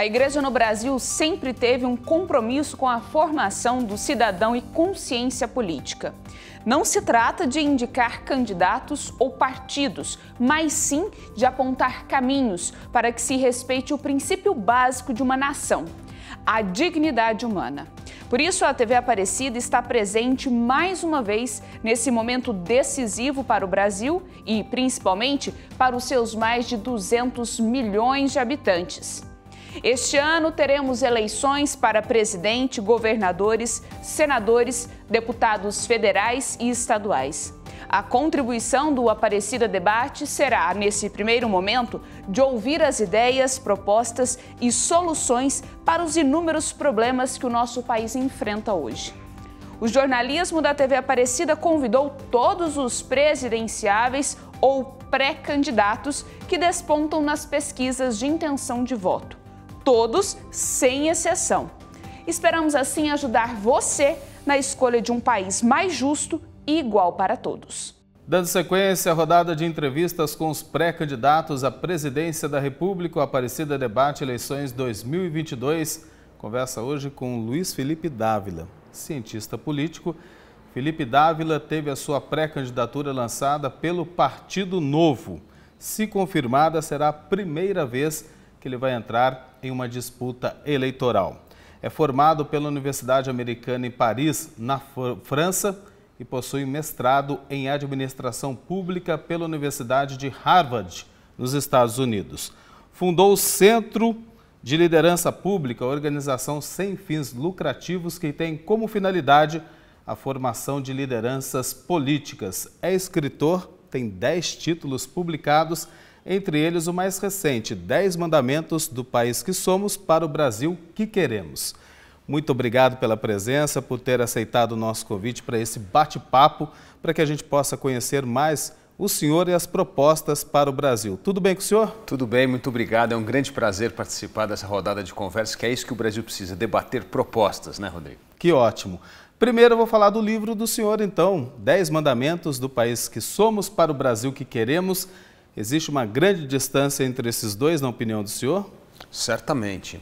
A igreja no Brasil sempre teve um compromisso com a formação do cidadão e consciência política. Não se trata de indicar candidatos ou partidos, mas sim de apontar caminhos para que se respeite o princípio básico de uma nação: a dignidade humana. Por isso, a TV Aparecida está presente mais uma vez nesse momento decisivo para o Brasil e, principalmente, para os seus mais de 200 milhões de habitantes. Este ano teremos eleições para presidente, governadores, senadores, deputados federais e estaduais. A contribuição do Aparecida Debate será, nesse primeiro momento, de ouvir as ideias, propostas e soluções para os inúmeros problemas que o nosso país enfrenta hoje. O jornalismo da TV Aparecida convidou todos os presidenciáveis ou pré-candidatos que despontam nas pesquisas de intenção de voto todos sem exceção. Esperamos assim ajudar você na escolha de um país mais justo e igual para todos. Dando sequência à rodada de entrevistas com os pré-candidatos à presidência da República, o Aparecida Debate Eleições 2022, conversa hoje com Luiz Felipe Dávila, cientista político. Felipe Dávila teve a sua pré-candidatura lançada pelo Partido Novo. Se confirmada, será a primeira vez que que ele vai entrar em uma disputa eleitoral. É formado pela Universidade Americana em Paris, na França, e possui mestrado em administração pública pela Universidade de Harvard, nos Estados Unidos. Fundou o Centro de Liderança Pública, organização sem fins lucrativos que tem como finalidade a formação de lideranças políticas. É escritor, tem 10 títulos publicados entre eles o mais recente, 10 mandamentos do país que somos para o Brasil que queremos. Muito obrigado pela presença, por ter aceitado o nosso convite para esse bate-papo, para que a gente possa conhecer mais o senhor e as propostas para o Brasil. Tudo bem com o senhor? Tudo bem, muito obrigado. É um grande prazer participar dessa rodada de conversa, que é isso que o Brasil precisa, debater propostas, né, Rodrigo? Que ótimo. Primeiro eu vou falar do livro do senhor, então, Dez Mandamentos do País que Somos para o Brasil que Queremos, Existe uma grande distância entre esses dois, na opinião do senhor? Certamente.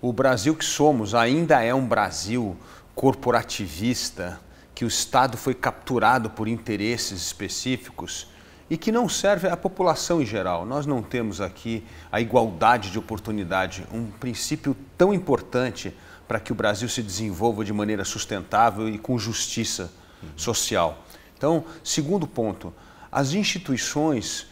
O Brasil que somos ainda é um Brasil corporativista, que o Estado foi capturado por interesses específicos e que não serve à população em geral. Nós não temos aqui a igualdade de oportunidade, um princípio tão importante para que o Brasil se desenvolva de maneira sustentável e com justiça social. Então, segundo ponto, as instituições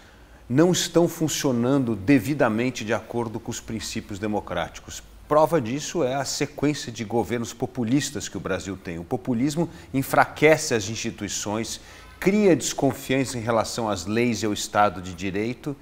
não estão funcionando devidamente de acordo com os princípios democráticos. Prova disso é a sequência de governos populistas que o Brasil tem. O populismo enfraquece as instituições, cria desconfiança em relação às leis e ao Estado de Direito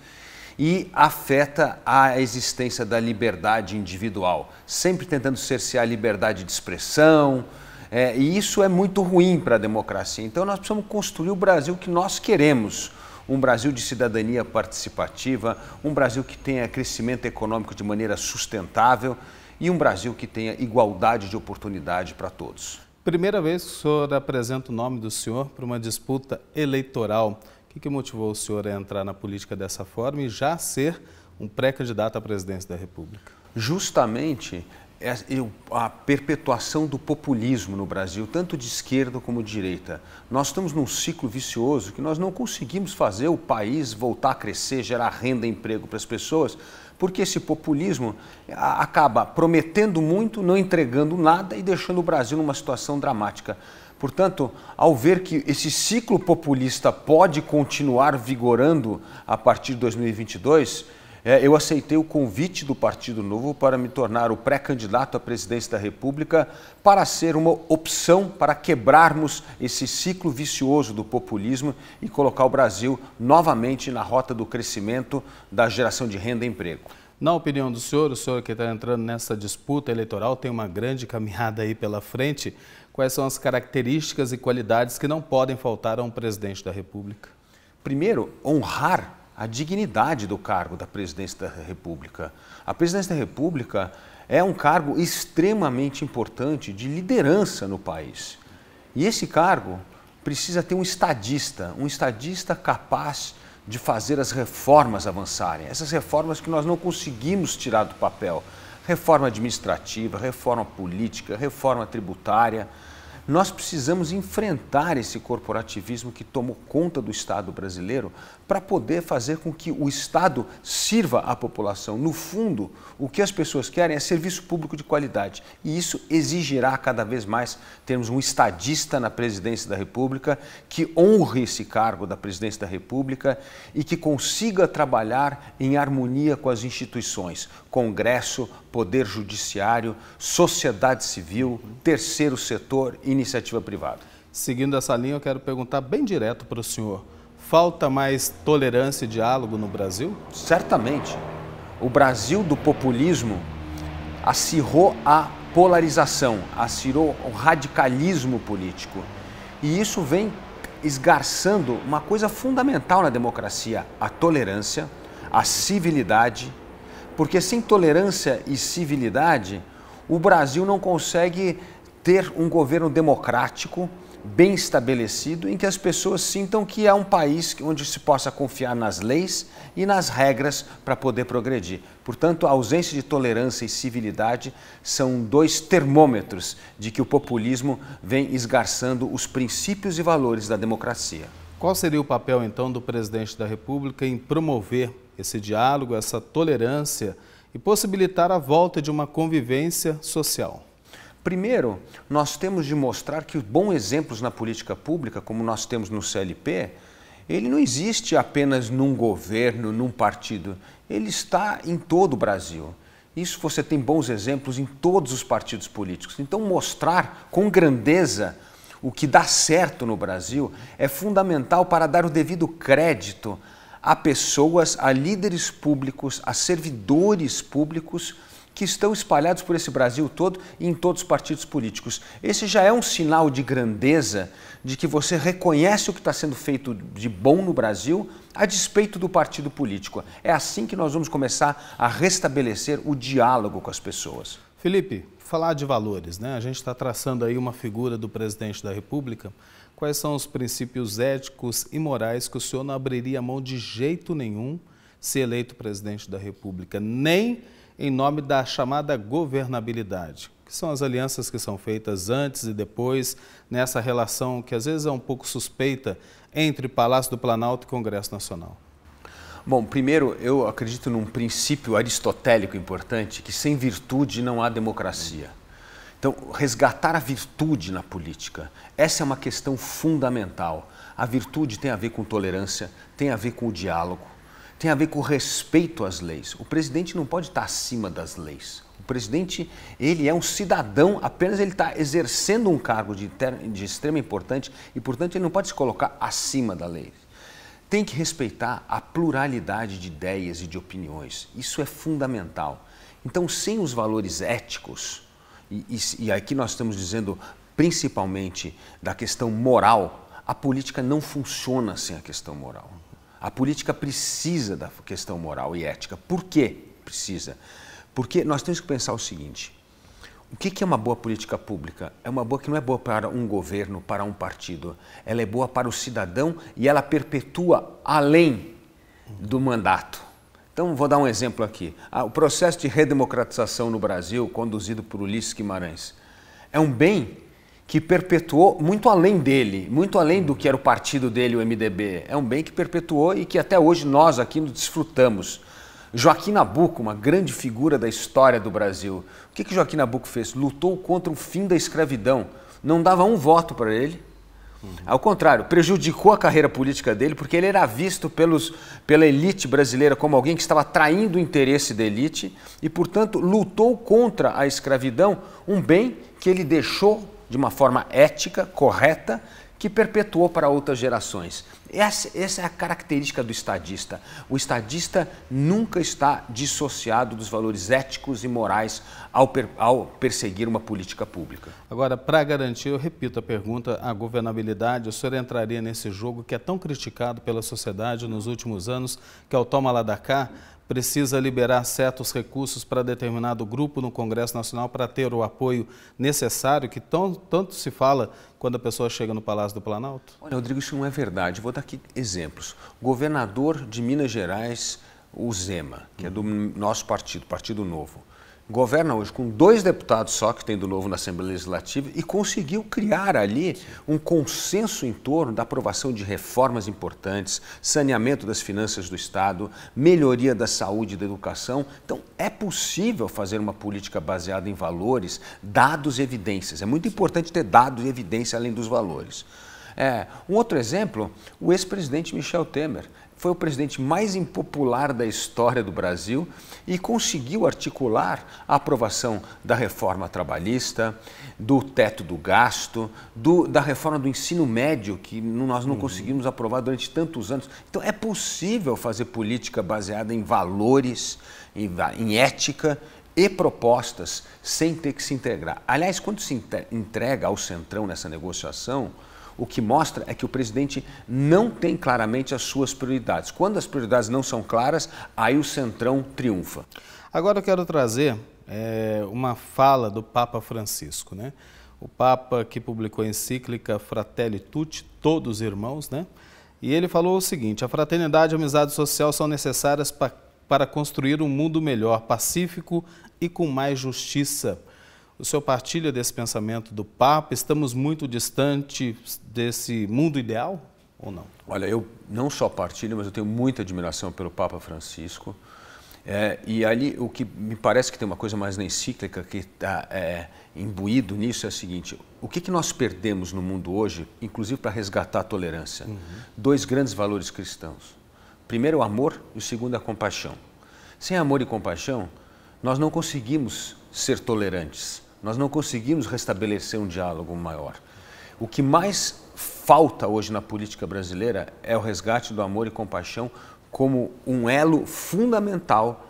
e afeta a existência da liberdade individual, sempre tentando cercear a liberdade de expressão. É, e isso é muito ruim para a democracia. Então, nós precisamos construir o Brasil que nós queremos um Brasil de cidadania participativa, um Brasil que tenha crescimento econômico de maneira sustentável e um Brasil que tenha igualdade de oportunidade para todos. Primeira vez que o senhor apresenta o nome do senhor para uma disputa eleitoral. O que motivou o senhor a entrar na política dessa forma e já ser um pré-candidato à presidência da República? Justamente é a perpetuação do populismo no Brasil, tanto de esquerda como de direita. Nós estamos num ciclo vicioso que nós não conseguimos fazer o país voltar a crescer, gerar renda e emprego para as pessoas, porque esse populismo acaba prometendo muito, não entregando nada e deixando o Brasil numa situação dramática. Portanto, ao ver que esse ciclo populista pode continuar vigorando a partir de 2022, é, eu aceitei o convite do Partido Novo para me tornar o pré-candidato à presidência da República para ser uma opção para quebrarmos esse ciclo vicioso do populismo e colocar o Brasil novamente na rota do crescimento da geração de renda e emprego. Na opinião do senhor, o senhor que está entrando nessa disputa eleitoral tem uma grande caminhada aí pela frente. Quais são as características e qualidades que não podem faltar a um presidente da República? Primeiro, honrar a dignidade do cargo da presidência da República. A presidência da República é um cargo extremamente importante de liderança no país. E esse cargo precisa ter um estadista, um estadista capaz de fazer as reformas avançarem. Essas reformas que nós não conseguimos tirar do papel. Reforma administrativa, reforma política, reforma tributária. Nós precisamos enfrentar esse corporativismo que tomou conta do Estado brasileiro para poder fazer com que o Estado sirva à população. No fundo, o que as pessoas querem é serviço público de qualidade. E isso exigirá cada vez mais termos um estadista na presidência da República que honre esse cargo da presidência da República e que consiga trabalhar em harmonia com as instituições Congresso, Poder Judiciário, sociedade civil, terceiro setor, iniciativa privada. Seguindo essa linha, eu quero perguntar bem direto para o senhor. Falta mais tolerância e diálogo no Brasil? Certamente. O Brasil do populismo acirrou a polarização, acirrou o radicalismo político. E isso vem esgarçando uma coisa fundamental na democracia: a tolerância, a civilidade porque sem tolerância e civilidade, o Brasil não consegue ter um governo democrático, bem estabelecido, em que as pessoas sintam que é um país onde se possa confiar nas leis e nas regras para poder progredir. Portanto, a ausência de tolerância e civilidade são dois termômetros de que o populismo vem esgarçando os princípios e valores da democracia. Qual seria o papel, então, do presidente da República em promover esse diálogo, essa tolerância e possibilitar a volta de uma convivência social? Primeiro, nós temos de mostrar que bons exemplos na política pública, como nós temos no CLP, ele não existe apenas num governo, num partido. Ele está em todo o Brasil. Isso você tem bons exemplos em todos os partidos políticos. Então, mostrar com grandeza o que dá certo no Brasil é fundamental para dar o devido crédito a pessoas, a líderes públicos, a servidores públicos que estão espalhados por esse Brasil todo e em todos os partidos políticos. Esse já é um sinal de grandeza de que você reconhece o que está sendo feito de bom no Brasil a despeito do partido político. É assim que nós vamos começar a restabelecer o diálogo com as pessoas. Felipe, falar de valores, né? A gente está traçando aí uma figura do presidente da República. Quais são os princípios éticos e morais que o senhor não abriria mão de jeito nenhum se eleito presidente da República, nem em nome da chamada governabilidade, que são as alianças que são feitas antes e depois nessa relação que às vezes é um pouco suspeita entre Palácio do Planalto e Congresso Nacional? Bom, primeiro, eu acredito num princípio aristotélico importante, que sem virtude não há democracia. Então, resgatar a virtude na política, essa é uma questão fundamental. A virtude tem a ver com tolerância, tem a ver com o diálogo, tem a ver com respeito às leis. O presidente não pode estar acima das leis. O presidente, ele é um cidadão, apenas ele está exercendo um cargo de, de extrema importância e, portanto, ele não pode se colocar acima da lei tem que respeitar a pluralidade de ideias e de opiniões. Isso é fundamental. Então, sem os valores éticos, e, e, e aqui nós estamos dizendo principalmente da questão moral, a política não funciona sem a questão moral. A política precisa da questão moral e ética. Por que precisa? Porque nós temos que pensar o seguinte: o que, é uma boa política pública? É uma boa que não é boa para um governo, para um partido. Ela é boa para o cidadão e ela perpetua além do mandato. Então, vou dar um exemplo aqui. Ah, o processo de redemocratização no Brasil, conduzido por Ulisses Guimarães, é um bem que perpetuou muito além dele, muito além do que era o partido dele, o MDB. É um bem que perpetuou e que até hoje nós aqui nos desfrutamos. Joaquim Nabuco, uma grande figura da história do Brasil, o que, que Joaquim Nabuco fez? Lutou contra o fim da escravidão. Não dava um voto para ele. Uhum. Ao contrário, prejudicou a carreira política dele porque ele era visto pelos, pela elite brasileira como alguém que estava traindo o interesse da elite e, portanto, lutou contra a escravidão, um bem que ele deixou de uma forma ética, correta, que perpetuou para outras gerações. Essa, essa, é a característica do estadista. O estadista nunca está dissociado dos valores éticos e morais ao, per, ao perseguir uma política pública. Agora, para garantir, eu repito a pergunta, a governabilidade, o senhor entraria nesse jogo que é tão criticado pela sociedade nos últimos anos, que é o toma lá da cá, precisa liberar certos recursos para determinado grupo no Congresso Nacional para ter o apoio necessário, que tão, tanto se fala quando a pessoa chega no Palácio do Planalto? Olha, Rodrigo, isso não é verdade. Vou dar aqui exemplos. Governador de Minas Gerais, o Zema, que é do uhum. nosso partido, Partido Novo. Governa hoje com dois deputados só que tem do novo na Assembleia Legislativa e conseguiu criar ali um consenso em torno da aprovação de reformas importantes, saneamento das finanças do Estado, melhoria da saúde e da educação. Então, é possível fazer uma política baseada em valores, dados e evidências. É muito importante ter dados e evidência além dos valores. É, um outro exemplo, o ex-presidente Michel Temer. Foi o presidente mais impopular da história do Brasil e conseguiu articular a aprovação da reforma trabalhista, do teto do gasto, do, da reforma do ensino médio, que nós não uhum. conseguimos aprovar durante tantos anos. Então, é possível fazer política baseada em valores, em, em ética e propostas sem ter que se integrar. Aliás, quando se entrega ao Centrão nessa negociação, o que mostra é que o presidente não tem claramente as suas prioridades. Quando as prioridades não são claras, aí o centrão triunfa. Agora eu quero trazer é, uma fala do Papa Francisco, né? O Papa que publicou a encíclica Fratelli Tutti, todos irmãos, né? E ele falou o seguinte: a fraternidade e a amizade social são necessárias para construir um mundo melhor, pacífico e com mais justiça. O senhor partilha desse pensamento do Papa? Estamos muito distantes desse mundo ideal ou não? Olha, eu não só partilho, mas eu tenho muita admiração pelo Papa Francisco. É, e ali o que me parece que tem uma coisa mais na encíclica que está é, imbuído nisso é o seguinte: o que, que nós perdemos no mundo hoje, inclusive para resgatar a tolerância? Uhum. Dois grandes valores cristãos: primeiro, o amor e o segundo, a compaixão. Sem amor e compaixão, nós não conseguimos ser tolerantes. Nós não conseguimos restabelecer um diálogo maior. O que mais falta hoje na política brasileira é o resgate do amor e compaixão como um elo fundamental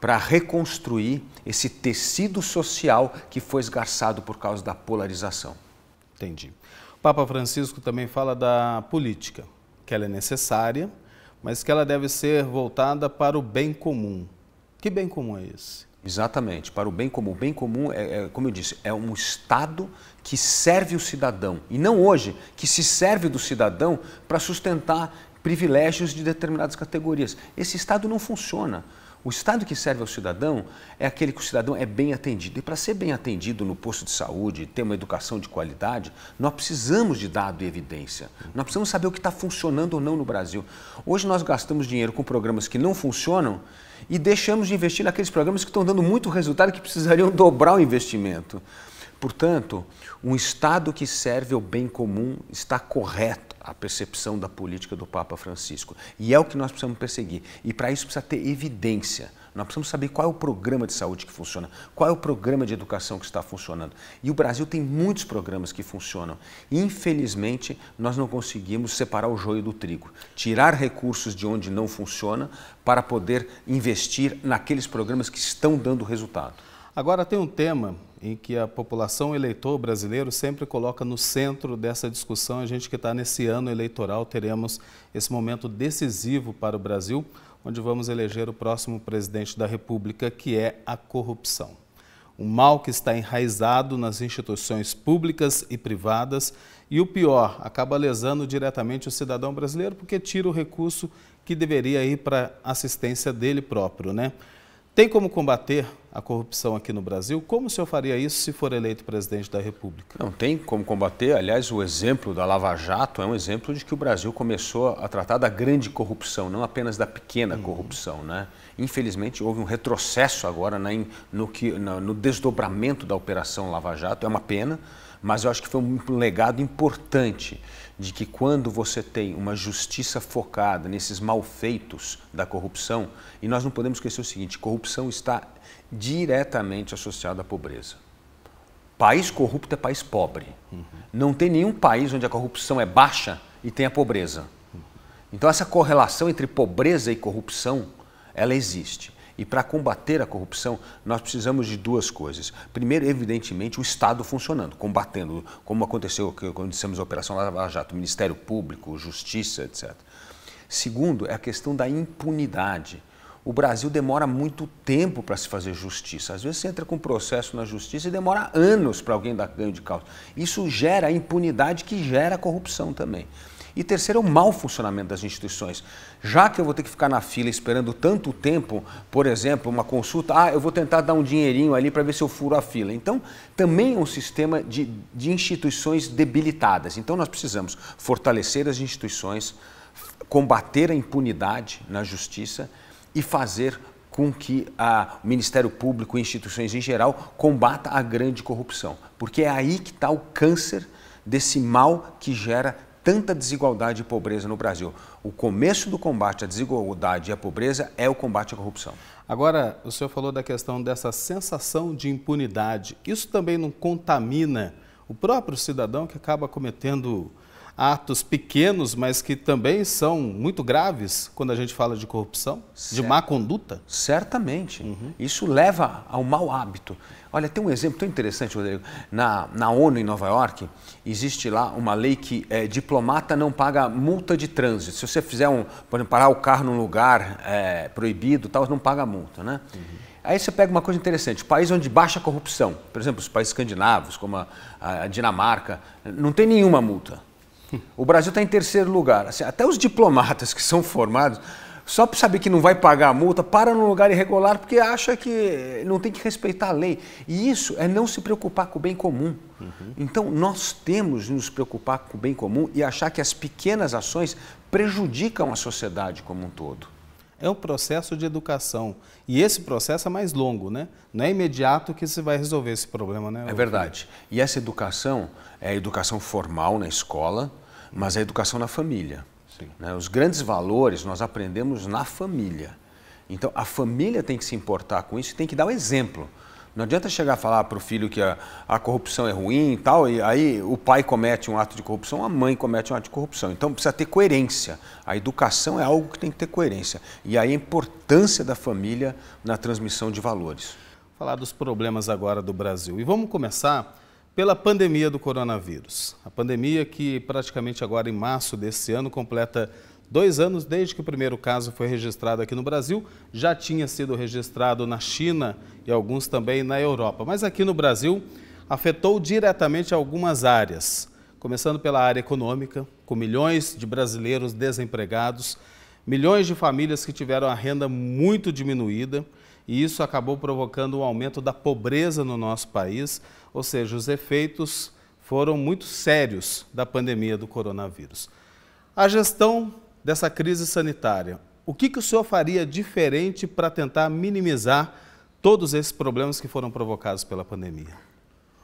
para reconstruir esse tecido social que foi esgarçado por causa da polarização. Entendi. O Papa Francisco também fala da política, que ela é necessária, mas que ela deve ser voltada para o bem comum. Que bem comum é esse? Exatamente, para o bem comum. O bem comum, é, é, como eu disse, é um Estado que serve o cidadão. E não hoje, que se serve do cidadão para sustentar privilégios de determinadas categorias. Esse Estado não funciona. O Estado que serve ao cidadão é aquele que o cidadão é bem atendido. E para ser bem atendido no posto de saúde, ter uma educação de qualidade, nós precisamos de dado e evidência. Nós precisamos saber o que está funcionando ou não no Brasil. Hoje nós gastamos dinheiro com programas que não funcionam e deixamos de investir naqueles programas que estão dando muito resultado e que precisariam dobrar o investimento. Portanto, um Estado que serve ao bem comum está correto a percepção da política do Papa Francisco. E é o que nós precisamos perseguir. E para isso precisa ter evidência. Nós precisamos saber qual é o programa de saúde que funciona, qual é o programa de educação que está funcionando. E o Brasil tem muitos programas que funcionam. Infelizmente, nós não conseguimos separar o joio do trigo, tirar recursos de onde não funciona para poder investir naqueles programas que estão dando resultado. Agora tem um tema em que a população eleitor brasileiro sempre coloca no centro dessa discussão. A gente que está nesse ano eleitoral teremos esse momento decisivo para o Brasil, onde vamos eleger o próximo presidente da República, que é a corrupção. Um mal que está enraizado nas instituições públicas e privadas e o pior, acaba lesando diretamente o cidadão brasileiro porque tira o recurso que deveria ir para assistência dele próprio, né? Tem como combater a corrupção aqui no Brasil? Como o senhor faria isso se for eleito presidente da República? Não tem como combater. Aliás, o exemplo da Lava Jato é um exemplo de que o Brasil começou a tratar da grande corrupção, não apenas da pequena uhum. corrupção. Né? Infelizmente, houve um retrocesso agora né, no, que, no desdobramento da Operação Lava Jato. É uma pena, mas eu acho que foi um legado importante de que quando você tem uma justiça focada nesses malfeitos da corrupção, e nós não podemos esquecer o seguinte: corrupção está diretamente associada à pobreza. País corrupto é país pobre. Uhum. Não tem nenhum país onde a corrupção é baixa e tem a pobreza. Uhum. Então essa correlação entre pobreza e corrupção, ela existe. E para combater a corrupção, nós precisamos de duas coisas. Primeiro, evidentemente, o Estado funcionando, combatendo, como aconteceu quando dissemos a Operação Lava Jato, Ministério Público, Justiça, etc. Segundo, é a questão da impunidade. O Brasil demora muito tempo para se fazer justiça. Às vezes você entra com um processo na justiça e demora anos para alguém dar ganho de causa. Isso gera impunidade que gera corrupção também. E terceiro é o mau funcionamento das instituições. Já que eu vou ter que ficar na fila esperando tanto tempo, por exemplo, uma consulta, ah, eu vou tentar dar um dinheirinho ali para ver se eu furo a fila. Então, também é um sistema de, de instituições debilitadas. Então, nós precisamos fortalecer as instituições, combater a impunidade na justiça e fazer com que o Ministério Público e instituições em geral combata a grande corrupção, porque é aí que está o câncer desse mal que gera tanta desigualdade e pobreza no Brasil. O começo do combate à desigualdade e à pobreza é o combate à corrupção. Agora, o senhor falou da questão dessa sensação de impunidade. Isso também não contamina o próprio cidadão que acaba cometendo atos pequenos, mas que também são muito graves quando a gente fala de corrupção, certo. de má conduta? Certamente. Uhum. Isso leva ao mau hábito. Olha, tem um exemplo tão interessante, Rodrigo. Na, na ONU, em Nova York, existe lá uma lei que é, diplomata não paga multa de trânsito. Se você fizer um, por exemplo, parar o carro num lugar é, proibido, tal, não paga multa, né? Uhum. Aí você pega uma coisa interessante, país onde baixa a corrupção, por exemplo, os países escandinavos, como a, a Dinamarca, não tem nenhuma multa. Hum. O Brasil está em terceiro lugar. Assim, até os diplomatas que são formados só para saber que não vai pagar a multa, para num lugar irregular porque acha que não tem que respeitar a lei. E isso é não se preocupar com o bem comum. Uhum. Então, nós temos de nos preocupar com o bem comum e achar que as pequenas ações prejudicam a sociedade como um todo. É um processo de educação. E esse processo é mais longo, né? Não é imediato que se vai resolver esse problema, né? É verdade. E essa educação é a educação formal na escola, mas é a educação na família. Né? Os grandes valores nós aprendemos na família. Então, a família tem que se importar com isso e tem que dar o um exemplo. Não adianta chegar a falar para o filho que a, a, corrupção é ruim e tal, e aí o pai comete um ato de corrupção, a mãe comete um ato de corrupção. Então precisa ter coerência. A educação é algo que tem que ter coerência. E aí a importância da família na transmissão de valores. Falar dos problemas agora do Brasil. E vamos começar pela pandemia do coronavírus. A pandemia que praticamente agora em março desse ano completa dois anos desde que o primeiro caso foi registrado aqui no Brasil, já tinha sido registrado na China e alguns também na Europa. Mas aqui no Brasil afetou diretamente algumas áreas, começando pela área econômica, com milhões de brasileiros desempregados, milhões de famílias que tiveram a renda muito diminuída, e isso acabou provocando um aumento da pobreza no nosso país, ou seja, os efeitos foram muito sérios da pandemia do coronavírus. A gestão dessa crise sanitária, o que, que o senhor faria diferente para tentar minimizar todos esses problemas que foram provocados pela pandemia?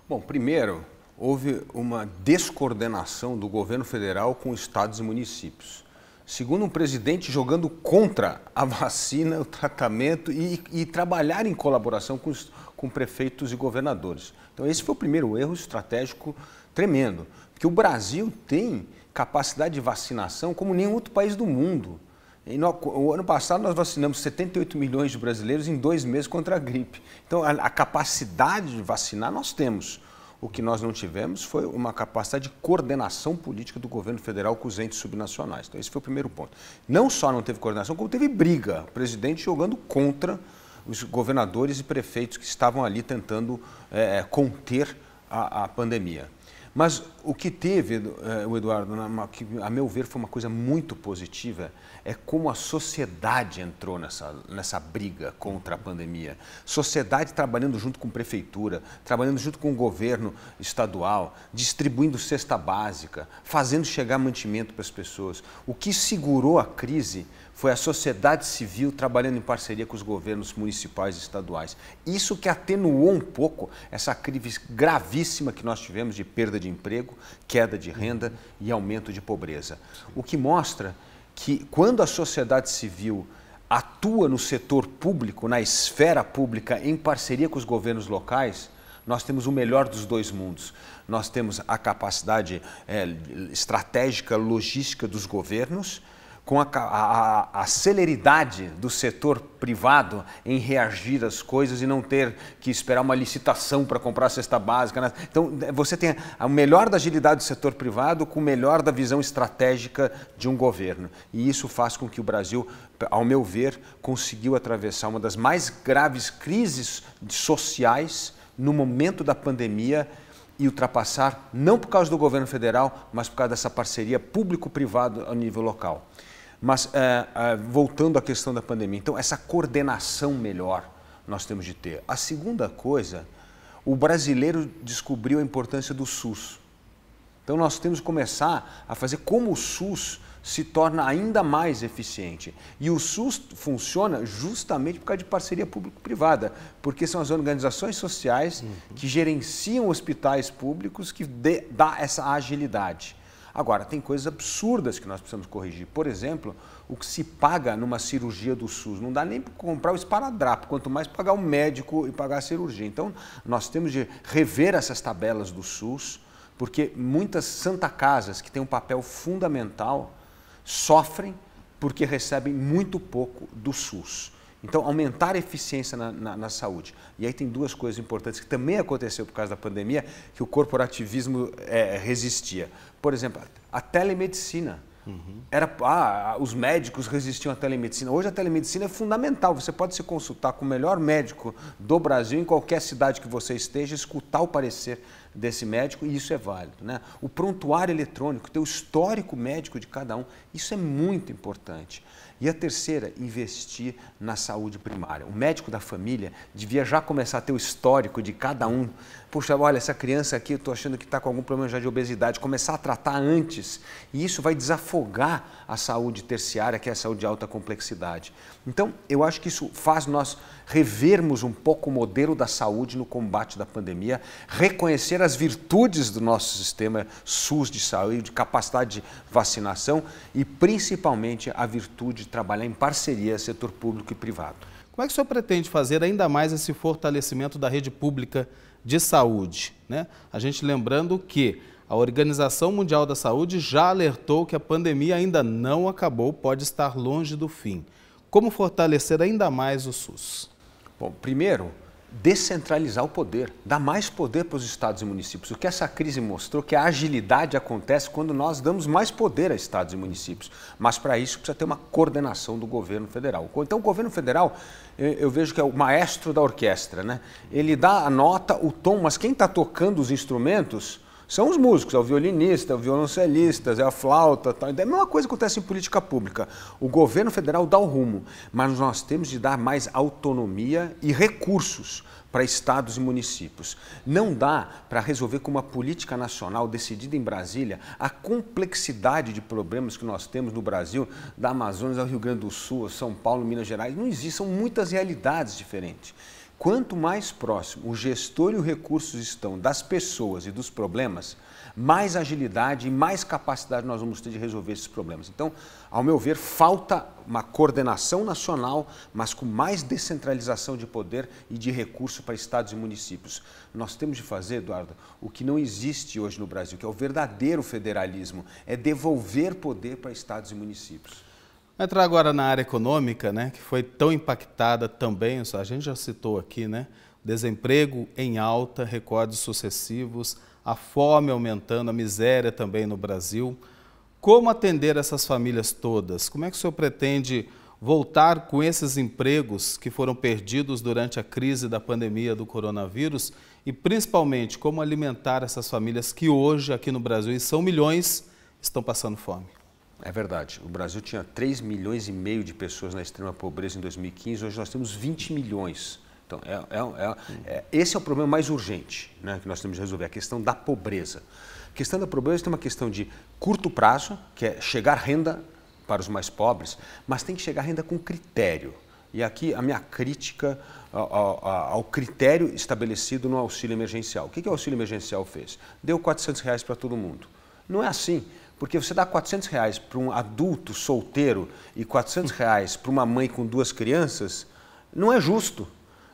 Bom, primeiro, houve uma descoordenação do governo federal com estados e municípios. Segundo um presidente jogando contra a vacina, o tratamento e, e trabalhar em colaboração com, os, com prefeitos e governadores. Então, esse foi o primeiro erro estratégico tremendo, porque o Brasil tem capacidade de vacinação como nenhum outro país do mundo. No, o ano passado nós vacinamos 78 milhões de brasileiros em dois meses contra a gripe. Então a, a, capacidade de vacinar nós temos. O que nós não tivemos foi uma capacidade de coordenação política do governo federal com os entes subnacionais. Então esse foi o primeiro ponto. Não só não teve coordenação, como teve briga. O presidente jogando contra os governadores e prefeitos que estavam ali tentando é, é conter a, a, pandemia. Mas o que teve, é, o Eduardo, que a meu ver foi uma coisa muito positiva, é como a sociedade entrou nessa, nessa briga contra a pandemia. Sociedade trabalhando junto com prefeitura, trabalhando junto com o governo estadual, distribuindo cesta básica, fazendo chegar mantimento para as pessoas. O que segurou a crise foi a sociedade civil trabalhando em parceria com os governos municipais e estaduais. Isso que atenuou um pouco essa crise gravíssima que nós tivemos de perda de emprego, queda de renda e aumento de pobreza. O que mostra que quando a sociedade civil atua no setor público, na esfera pública, em parceria com os governos locais, nós temos o melhor dos dois mundos. Nós temos a capacidade é, estratégica, logística dos governos com a, a, a, celeridade do setor privado em reagir às coisas e não ter que esperar uma licitação para comprar a cesta básica. Né? Então, eh, você tem o melhor da agilidade do setor privado com o melhor da visão estratégica de um governo. E isso faz com que o Brasil, ao meu ver, conseguiu atravessar uma das mais graves crises sociais no momento da pandemia e ultrapassar, não por causa do governo federal, mas por causa dessa parceria público-privado a nível local. Mas uh, uh, voltando à questão da pandemia, então essa coordenação melhor nós temos de ter. A segunda coisa, o brasileiro descobriu a importância do SUS. Então nós temos que começar a fazer como o SUS se torna ainda mais eficiente. E o SUS funciona justamente por causa de parceria público-privada, porque são as organizações sociais uhum. que gerenciam hospitais públicos que dão dá essa agilidade. Agora, tem coisas absurdas que nós precisamos corrigir. Por exemplo, o que se paga numa cirurgia do SUS. Não dá nem para comprar o esparadrapo, quanto mais pagar o médico e pagar a cirurgia. Então, nós temos de rever essas tabelas do SUS, porque muitas Santa Casas, que têm um papel fundamental, sofrem porque recebem muito pouco do SUS. Então, aumentar a eficiência na, na, na, saúde. E aí tem duas coisas importantes que também aconteceu por causa da pandemia, que o corporativismo é, resistia. Por exemplo, a telemedicina. Uhum. Era, ah, os médicos resistiam à telemedicina. Hoje a telemedicina é fundamental. Você pode se consultar com o melhor médico do Brasil, em qualquer cidade que você esteja, escutar o parecer desse médico e isso é válido. Né? O prontuário eletrônico, ter o histórico médico de cada um, isso é muito importante. E a terceira, investir na saúde primária. O médico da família devia já começar a ter o histórico de cada um. Puxa, olha, essa criança aqui, eu estou achando que está com algum problema já de obesidade. Começar a tratar antes. E isso vai desafogar a saúde terciária, que é a saúde de alta complexidade. Então, eu acho que isso faz nós revermos um pouco o modelo da saúde no combate da pandemia, reconhecer as virtudes do nosso sistema SUS de saúde, de capacidade de vacinação e principalmente a virtude de trabalhar em parceria setor público e privado. Como é que o senhor pretende fazer ainda mais esse fortalecimento da rede pública de saúde? Né? A gente lembrando que a Organização Mundial da Saúde já alertou que a pandemia ainda não acabou, pode estar longe do fim. Como fortalecer ainda mais o SUS? Bom, primeiro, descentralizar o poder, dar mais poder para os estados e municípios. O que essa crise mostrou que a agilidade acontece quando nós damos mais poder a estados e municípios. Mas para isso precisa ter uma coordenação do governo federal. Então o governo federal, eu vejo que é o maestro da orquestra, né? Ele dá a nota, o tom, mas quem está tocando os instrumentos são os músicos, é o violinista, é o violoncelista, é a flauta, tal. Então, é a mesma coisa acontece em política pública. O governo federal dá o rumo, mas nós temos de dar mais autonomia e recursos para estados e municípios. Não dá para resolver com uma política nacional decidida em Brasília a complexidade de problemas que nós temos no Brasil, da Amazônia ao Rio Grande do Sul, São Paulo, Minas Gerais. Não existe, são muitas realidades diferentes. Quanto mais próximo o gestor e os recursos estão das pessoas e dos problemas, mais agilidade e mais capacidade nós vamos ter de resolver esses problemas. Então, ao meu ver, falta uma coordenação nacional, mas com mais descentralização de poder e de recurso para estados e municípios. Nós temos de fazer, Eduardo, o que não existe hoje no Brasil, que é o verdadeiro federalismo, é devolver poder para estados e municípios. Vamos entrar agora na área econômica, né, que foi tão impactada também, a gente já citou aqui, né, desemprego em alta, recordes sucessivos, a fome aumentando, a miséria também no Brasil. Como atender essas famílias todas? Como é que o senhor pretende voltar com esses empregos que foram perdidos durante a crise da pandemia do coronavírus e principalmente como alimentar essas famílias que hoje aqui no Brasil, e são milhões, estão passando fome? É verdade. O Brasil tinha 3 milhões e meio de pessoas na extrema pobreza em 2015, hoje nós temos 20 milhões. Então, é, é, é, é, esse é o problema mais urgente né, que nós temos de resolver, a questão da pobreza. A questão da pobreza tem uma questão de curto prazo, que é chegar renda para os mais pobres, mas tem que chegar renda com critério. E aqui a minha crítica ao, ao, ao critério estabelecido no auxílio emergencial. O que, que o auxílio emergencial fez? Deu 400 reais para todo mundo. Não é assim. Porque você dá 400 reais para um adulto solteiro e 400 reais para uma mãe com duas crianças, não é justo.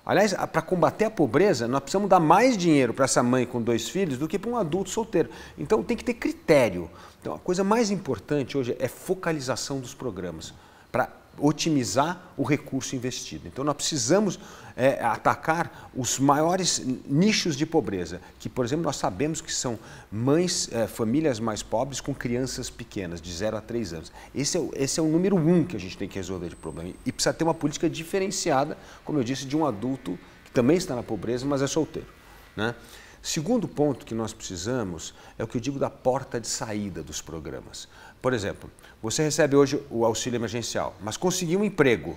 Aliás, para combater a pobreza, nós precisamos dar mais dinheiro para essa mãe com dois filhos do que para um adulto solteiro. Então tem que ter critério. Então a coisa mais importante hoje é focalização dos programas para otimizar o recurso investido. Então nós precisamos é, atacar os maiores nichos de pobreza, que, por exemplo, nós sabemos que são mães, é, famílias mais pobres com crianças pequenas, de 0 a 3 anos. Esse é, esse é o número um que a gente tem que resolver de problema. E precisa ter uma política diferenciada, como eu disse, de um adulto que também está na pobreza, mas é solteiro. Né? Segundo ponto que nós precisamos é o que eu digo da porta de saída dos programas. Por exemplo, você recebe hoje o auxílio emergencial, mas conseguiu um emprego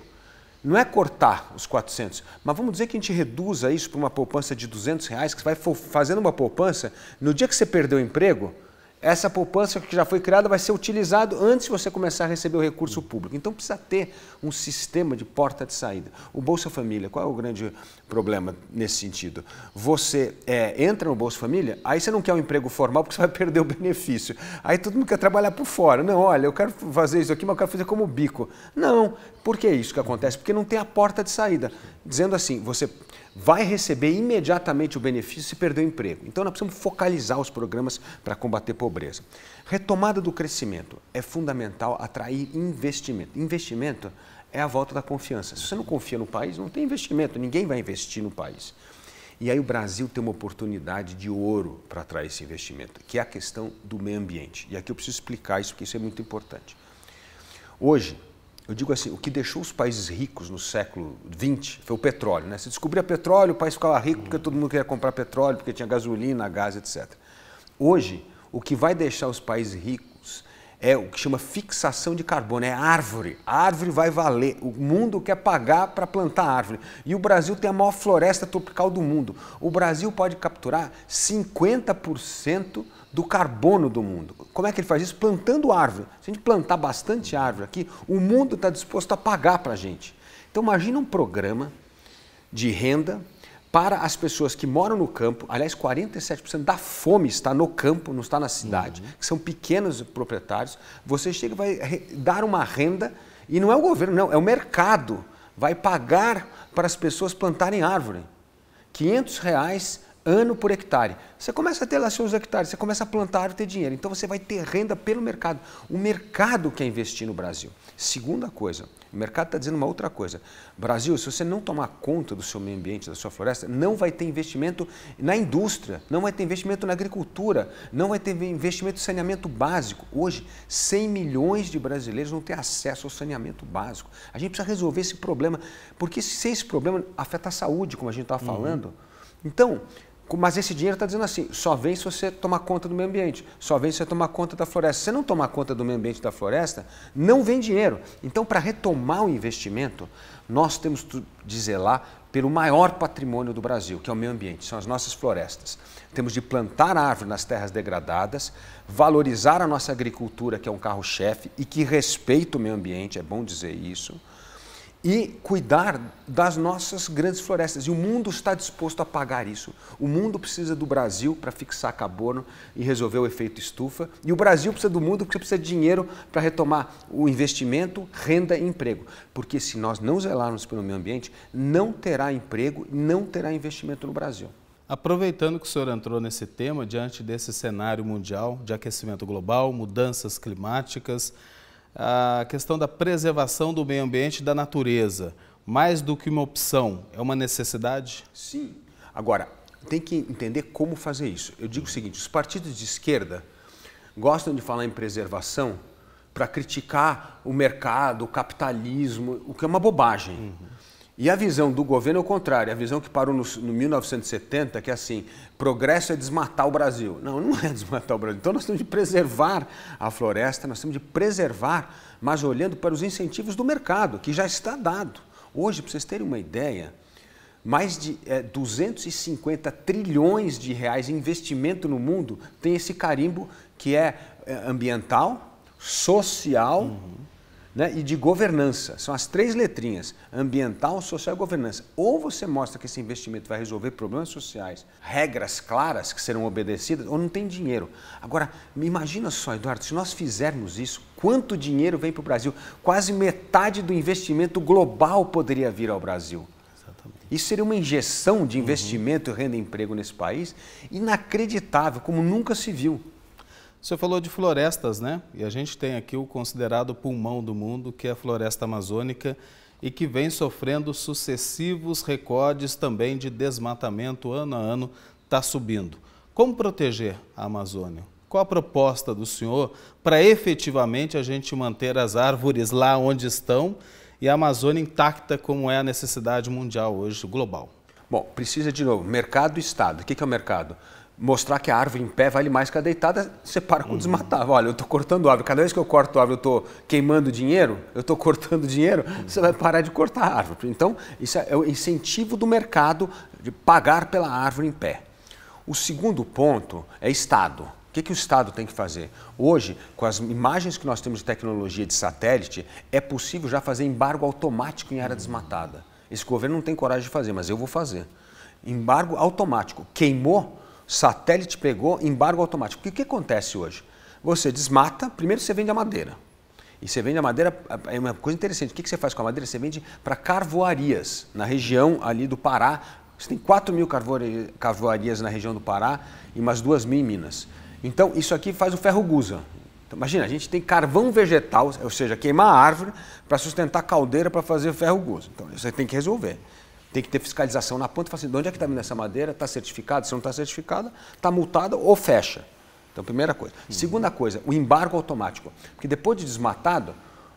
não é cortar os 400, mas vamos dizer que a gente reduza isso para uma poupança de 200 reais, que você vai fazendo uma poupança, no dia que você perdeu o emprego, essa poupança que já foi criada vai ser utilizada antes de você começar a receber o recurso público. Então precisa ter um sistema de porta de saída. O Bolsa Família, qual é o grande problema nesse sentido? Você é, entra no Bolsa Família, aí você não quer um emprego formal porque você vai perder o benefício. Aí todo mundo quer trabalhar por fora. Não, olha, eu quero fazer isso aqui, mas eu quero fazer como bico. Não, por que é isso que acontece? Porque não tem a porta de saída. Dizendo assim, você vai receber imediatamente o benefício se perder o emprego. Então, nós precisamos focalizar os programas para combater pobreza. Retomada do crescimento. É fundamental atrair investimento. Investimento é a volta da confiança. Se você não confia no país, não tem investimento, ninguém vai investir no país. E aí o Brasil tem uma oportunidade de ouro para atrair esse investimento, que é a questão do meio ambiente. E aqui eu preciso explicar isso, porque isso é muito importante. Hoje, eu digo assim, o que deixou os países ricos no século XX foi o petróleo. Né? Se descobria petróleo, o país ficava rico porque todo mundo queria comprar petróleo, porque tinha gasolina, gás, etc. Hoje, o que vai deixar os países ricos é o que chama fixação de carbono, é árvore. A árvore vai valer. O mundo quer pagar para plantar árvore. E o Brasil tem a maior floresta tropical do mundo. O Brasil pode capturar 50% do carbono do mundo. Como é que ele faz isso? Plantando árvore. Se a gente plantar bastante árvore aqui, o mundo está disposto a pagar para a gente. Então imagina um programa de renda para as pessoas que moram no campo, aliás, 47% da fome está no campo, não está na cidade, uhum. que são pequenos proprietários, você chega e vai dar uma renda, e não é o governo, não, é o mercado, vai pagar para as pessoas plantarem árvore. 500 reais ano por hectare. Você começa a ter lá seus hectares, você começa a plantar e ter dinheiro. Então você vai ter renda pelo mercado. O mercado quer investir no Brasil. Segunda coisa, o mercado está dizendo uma outra coisa. Brasil, se você não tomar conta do seu meio ambiente, da sua floresta, não vai ter investimento na indústria, não vai ter investimento na agricultura, não vai ter investimento em saneamento básico. Hoje, 100 milhões de brasileiros não têm acesso ao saneamento básico. A gente precisa resolver esse problema, porque se esse problema afeta a saúde, como a gente estava uhum. falando. Uhum. Então, mas esse dinheiro está dizendo assim: só vem se você tomar conta do meio ambiente, só vem se você tomar conta da floresta. Se você não tomar conta do meio ambiente da floresta, não vem dinheiro. Então, para retomar o investimento, nós temos de zelar pelo maior patrimônio do Brasil, que é o meio ambiente, são as nossas florestas. Temos de plantar árvore nas terras degradadas, valorizar a nossa agricultura, que é um carro-chefe e que respeita o meio ambiente, é bom dizer isso e cuidar das nossas grandes florestas. E o mundo está disposto a pagar isso. O mundo precisa do Brasil para fixar carbono e resolver o efeito estufa. E o Brasil precisa do mundo porque precisa de dinheiro para retomar o investimento, renda e emprego. Porque se nós não zelarmos pelo meio ambiente, não terá emprego, não terá investimento no Brasil. Aproveitando que o senhor entrou nesse tema, diante desse cenário mundial de aquecimento global, mudanças climáticas, a questão da preservação do meio ambiente e da natureza, mais do que uma opção, é uma necessidade? Sim. Agora, tem que entender como fazer isso. Eu digo o seguinte: os partidos de esquerda gostam de falar em preservação para criticar o mercado, o capitalismo, o que é uma bobagem. Uhum. E a visão do governo é o contrário, a visão que parou no, no 1970, que é assim, progresso é desmatar o Brasil. Não, não é desmatar o Brasil. Então nós temos de preservar a floresta, nós temos de preservar, mas olhando para os incentivos do mercado, que já está dado. Hoje, para vocês terem uma ideia, mais de é, 250 trilhões de reais em investimento no mundo tem esse carimbo que é, é ambiental, social uhum né, e de governança. São as três letrinhas: ambiental, social e governança. Ou você mostra que esse investimento vai resolver problemas sociais, regras claras que serão obedecidas, ou não tem dinheiro. Agora, imagina só, Eduardo, se nós fizermos isso, quanto dinheiro vem para o Brasil? Quase metade do investimento global poderia vir ao Brasil. Isso seria uma injeção de uhum. investimento uhum. e renda e emprego nesse país inacreditável, como nunca se viu. Você falou de florestas, né? E a gente tem aqui o considerado pulmão do mundo, que é a floresta amazônica, e que vem sofrendo sucessivos recordes também de desmatamento ano a ano, está subindo. Como proteger a Amazônia? Qual a proposta do senhor para efetivamente a gente manter as árvores lá onde estão e a Amazônia intacta como é a necessidade mundial hoje, global? Bom, precisa de novo, mercado e Estado. O que é o mercado? mostrar que a árvore em pé vale mais que a deitada, você para com uhum. desmatar. Olha, eu estou cortando árvore. Cada vez que eu corto árvore, eu estou queimando dinheiro, eu estou cortando dinheiro, uhum. você vai parar de cortar a árvore. Então, isso é, é o incentivo do mercado de pagar pela árvore em pé. O segundo ponto é Estado. O que, que o Estado tem que fazer? Hoje, com as imagens que nós temos de tecnologia de satélite, é possível já fazer embargo automático em área desmatada. Esse governo não tem coragem de fazer, mas eu vou fazer. Embargo automático. Queimou, satélite pegou, embargo automático. O que, acontece hoje? Você desmata, primeiro você vende a madeira. E você vende a madeira, é uma coisa interessante, o que, você faz com a madeira? Você vende para carvoarias, na região ali do Pará. Você tem 4 mil carvoarias na região do Pará e umas 2 mil em Minas. Então, isso aqui faz o ferro gusa. Então, imagina, a gente tem carvão vegetal, ou seja, queimar a árvore para sustentar caldeira para fazer ferro gusa. Então, você tem que resolver. Tem que ter fiscalização na ponta e falar assim, de onde é que está vindo essa madeira? Está certificada? Se não está certificada, está multada ou fecha. Então, primeira coisa. Uhum. Segunda coisa, o embargo automático. Porque depois de desmatado,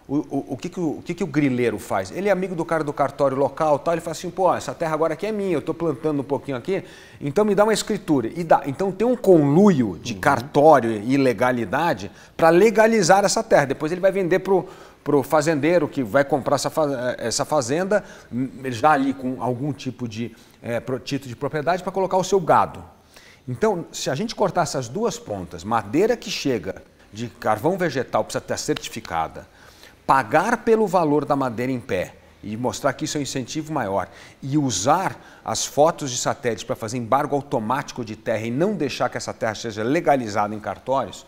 o, o, o, que, que, o, o que, que o grileiro faz? Ele é amigo do cara do cartório local, tal, ele fala assim, pô, essa terra agora aqui é minha, eu estou plantando um pouquinho aqui, então me dá uma escritura. E dá. Então tem um conluio de uhum. cartório e ilegalidade para legalizar essa terra. Depois ele vai vender para para o fazendeiro que vai comprar essa, essa fazenda, hum, já ali com algum tipo de é, título de propriedade, para colocar o seu gado. Então, se a gente cortar essas duas pontas, madeira que chega de carvão vegetal precisa ter certificada, pagar pelo valor da madeira em pé e mostrar que isso é um incentivo maior e usar as fotos de satélites para fazer embargo automático de terra e não deixar que essa terra seja legalizada em cartórios,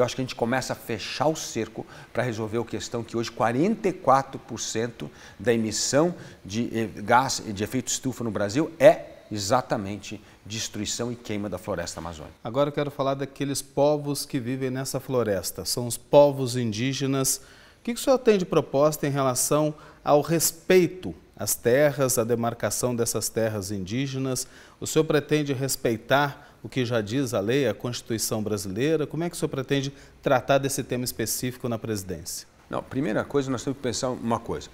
eu acho que a gente começa a fechar o cerco para resolver a questão que hoje 44% da emissão de eh, gás de efeito estufa no Brasil é exatamente destruição e queima da floresta amazônica. Agora eu quero falar daqueles povos que vivem nessa floresta, são os povos indígenas. O que o senhor tem de proposta em relação ao respeito às terras, à demarcação dessas terras indígenas? O senhor pretende respeitar o que já diz a lei, a Constituição brasileira? Como é que o senhor pretende tratar desse tema específico na presidência? Não, primeira coisa, nós temos que pensar uma coisa.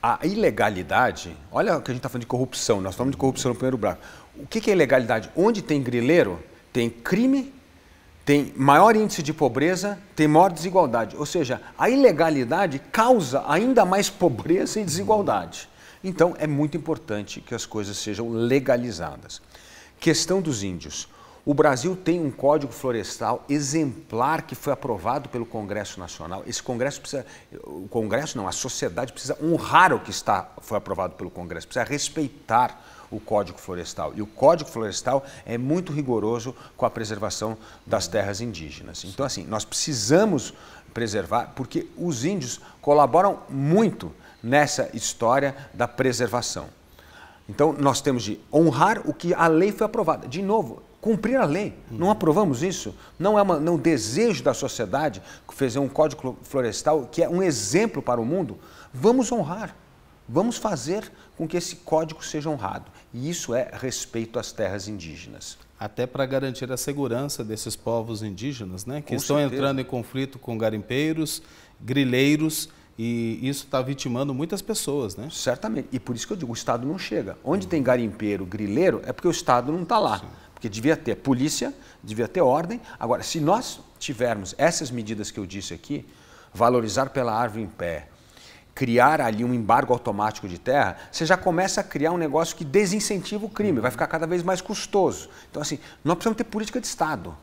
A ilegalidade, olha o que a gente está falando de corrupção, nós falamos de corrupção no primeiro braço. O que é ilegalidade? Onde tem grileiro, tem crime, tem maior índice de pobreza, tem maior desigualdade. Ou seja, a ilegalidade causa ainda mais pobreza e desigualdade. Então, é muito importante que as coisas sejam legalizadas. Questão dos índios. O Brasil tem um código florestal exemplar que foi aprovado pelo Congresso Nacional. Esse Congresso precisa, o Congresso não, a sociedade precisa honrar o que está, foi aprovado pelo Congresso, precisa respeitar o Código Florestal. E o Código Florestal é muito rigoroso com a preservação das terras indígenas. Então, assim, nós precisamos preservar, porque os índios colaboram muito nessa história da preservação. Então, nós temos de honrar o que a lei foi aprovada. De novo, cumprir a lei. Uhum. Não aprovamos isso? Não é, não é um desejo da sociedade fazer um código florestal que é um exemplo para o mundo? Vamos honrar. Vamos fazer com que esse código seja honrado. E isso é respeito às terras indígenas. Até para garantir a segurança desses povos indígenas, né? Que com estão certeza. entrando em conflito com garimpeiros, grileiros, e isso está vitimando muitas pessoas, né? Certamente. E por isso que eu digo, o Estado não chega. Onde uhum. tem garimpeiro, grileiro, é porque o Estado não está lá. Sim porque devia ter polícia, devia ter ordem. Agora, se nós tivermos essas medidas que eu disse aqui, valorizar pela árvore em pé, criar ali um embargo automático de terra, você já começa a criar um negócio que desincentiva o crime, vai ficar cada vez mais custoso. Então, assim, nós precisamos ter política de Estado.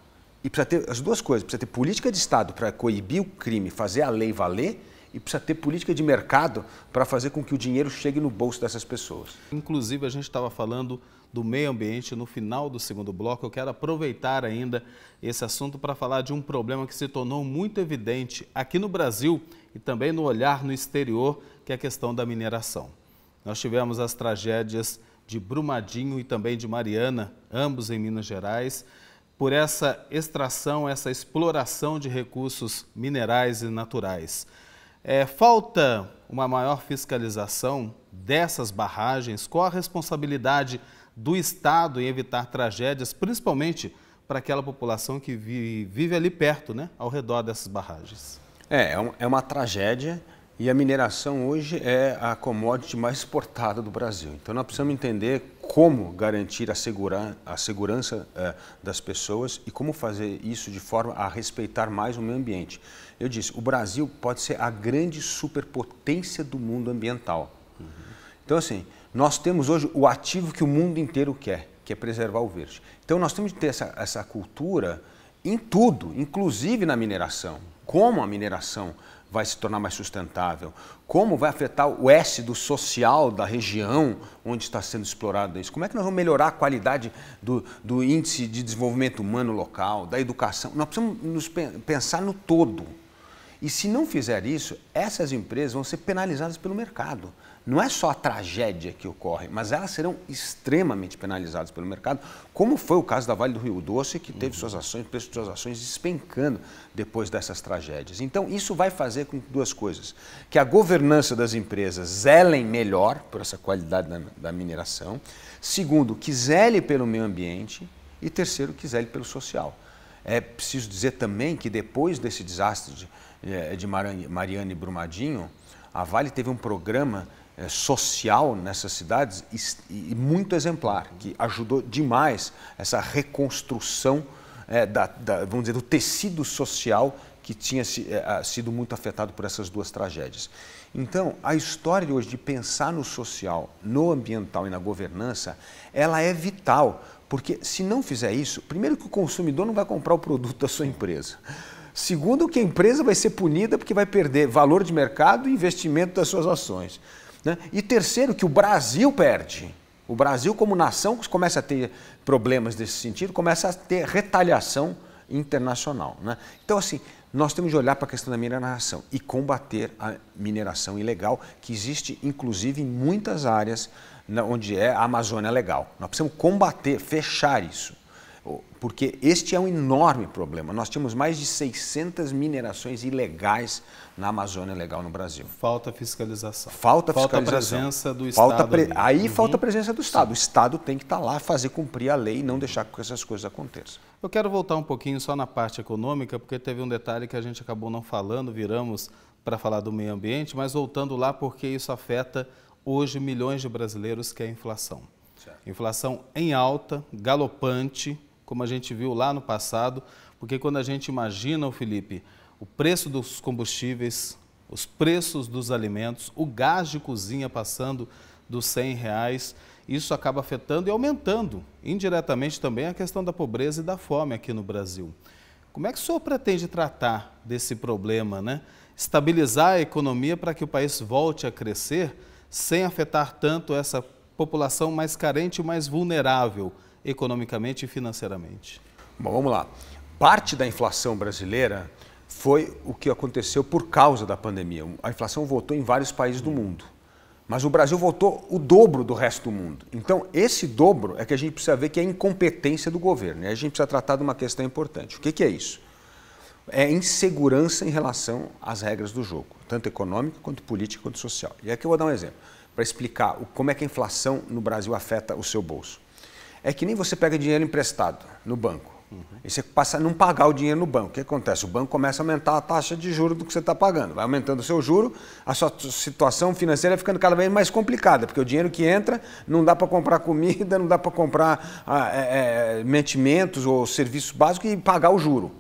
E precisa ter as duas coisas: precisa ter política de Estado para coibir o crime, fazer a lei valer e precisa ter política de mercado para fazer com que o dinheiro chegue no bolso dessas pessoas. Inclusive, a gente estava falando do meio ambiente no final do segundo bloco. Eu quero aproveitar ainda esse assunto para falar de um problema que se tornou muito evidente aqui no Brasil e também no olhar no exterior, que é a questão da mineração. Nós tivemos as tragédias de Brumadinho e também de Mariana, ambos em Minas Gerais, por essa extração, essa exploração de recursos minerais e naturais. É, falta uma maior fiscalização dessas barragens? Qual a responsabilidade do Estado em evitar tragédias, principalmente para aquela população que vive ali perto, né, ao redor dessas barragens? É, é, é uma tragédia e a mineração hoje é a commodity mais exportada do Brasil. Então nós precisamos entender como garantir a, segura, a segurança eh, das pessoas e como fazer isso de forma a respeitar mais o meio ambiente. Eu disse, o Brasil pode ser a grande superpotência do mundo ambiental. Uhum. Então, assim, nós temos hoje o ativo que o mundo inteiro quer, que é preservar o verde. Então, nós temos que ter essa, essa cultura em tudo, inclusive na mineração. Como a mineração vai se tornar mais sustentável, como vai afetar o S do social da região onde está sendo explorado isso, como é que nós vamos melhorar a qualidade do, do índice de desenvolvimento humano local, da educação. Nós precisamos nos pensar no todo. E se não fizer isso, essas empresas vão ser penalizadas pelo mercado. Não é só a tragédia que ocorre, mas elas serão extremamente penalizadas pelo mercado, como foi o caso da Vale do Rio Doce, que teve uhum. suas ações, preço de suas ações despencando depois dessas tragédias. Então, isso vai fazer com duas coisas: que a governança das empresas zelem melhor por essa qualidade da, da mineração, segundo, que zele pelo meio ambiente, e terceiro, que zele pelo social. É preciso dizer também que depois desse desastre de é, é de Mariane Brumadinho, a Vale teve um programa é, social nessas cidades e muito exemplar, que ajudou demais essa reconstrução da, da, vamos dizer, do tecido social que tinha sido muito afetado por essas duas tragédias. Então, a história de hoje de pensar no social, no ambiental e na governança, ela é vital, porque se não fizer isso, primeiro que o consumidor não vai comprar o produto da sua empresa. Segundo, que a empresa vai ser punida porque vai perder valor de mercado e investimento das suas ações. Né? E terceiro, que o Brasil perde. O Brasil, como nação, começa a ter problemas desse sentido, começa a ter retaliação internacional. Né? Então, assim, nós temos de olhar para a questão da mineração e combater a mineração ilegal, que existe inclusive em muitas áreas né, onde é a Amazônia legal. Nós precisamos combater, fechar isso porque este é um enorme problema. Nós temos mais de 600 minerações ilegais na Amazônia Legal no Brasil. Falta fiscalização. Falta, fiscalização. falta presença do falta Estado. Pre... Aí uhum. falta a presença do Estado. Sim. O Estado tem que estar tá lá, fazer cumprir a lei e não deixar que essas coisas aconteçam. Eu quero voltar um pouquinho só na parte econômica, porque teve um detalhe que a gente acabou não falando, viramos para falar do meio ambiente, mas voltando lá porque isso afeta hoje milhões de brasileiros, que é a inflação. Certo. Inflação em alta, galopante, como a gente viu lá no passado, porque quando a gente imagina, o Felipe, o preço dos combustíveis, os preços dos alimentos, o gás de cozinha passando dos 100 reais, isso acaba afetando e aumentando indiretamente também a questão da pobreza e da fome aqui no Brasil. Como é que o senhor pretende tratar desse problema, né? Estabilizar a economia para que o país volte a crescer sem afetar tanto essa população mais carente e mais vulnerável economicamente e financeiramente? Bom, vamos lá. Parte da inflação brasileira foi o que aconteceu por causa da pandemia. A inflação voltou em vários países do mundo. Mas o Brasil voltou o dobro do resto do mundo. Então, esse dobro é que a gente precisa ver que é incompetência do governo. E a gente precisa tratar de uma questão importante. O que, que é isso? É insegurança em relação às regras do jogo, tanto econômica quanto política quanto social. E aqui eu vou dar um exemplo para explicar como é que a inflação no Brasil afeta o seu bolso. É que nem você pega dinheiro emprestado no banco. Uhum. E você passa a não pagar o dinheiro no banco. O que acontece? O banco começa a aumentar a taxa de juro do que você está pagando. Vai aumentando o seu juro, a sua situação financeira vai ficando cada vez mais complicada, porque o dinheiro que entra não dá para comprar comida, não dá para comprar ah, é, é, mantimentos ou serviços básicos e pagar o juro.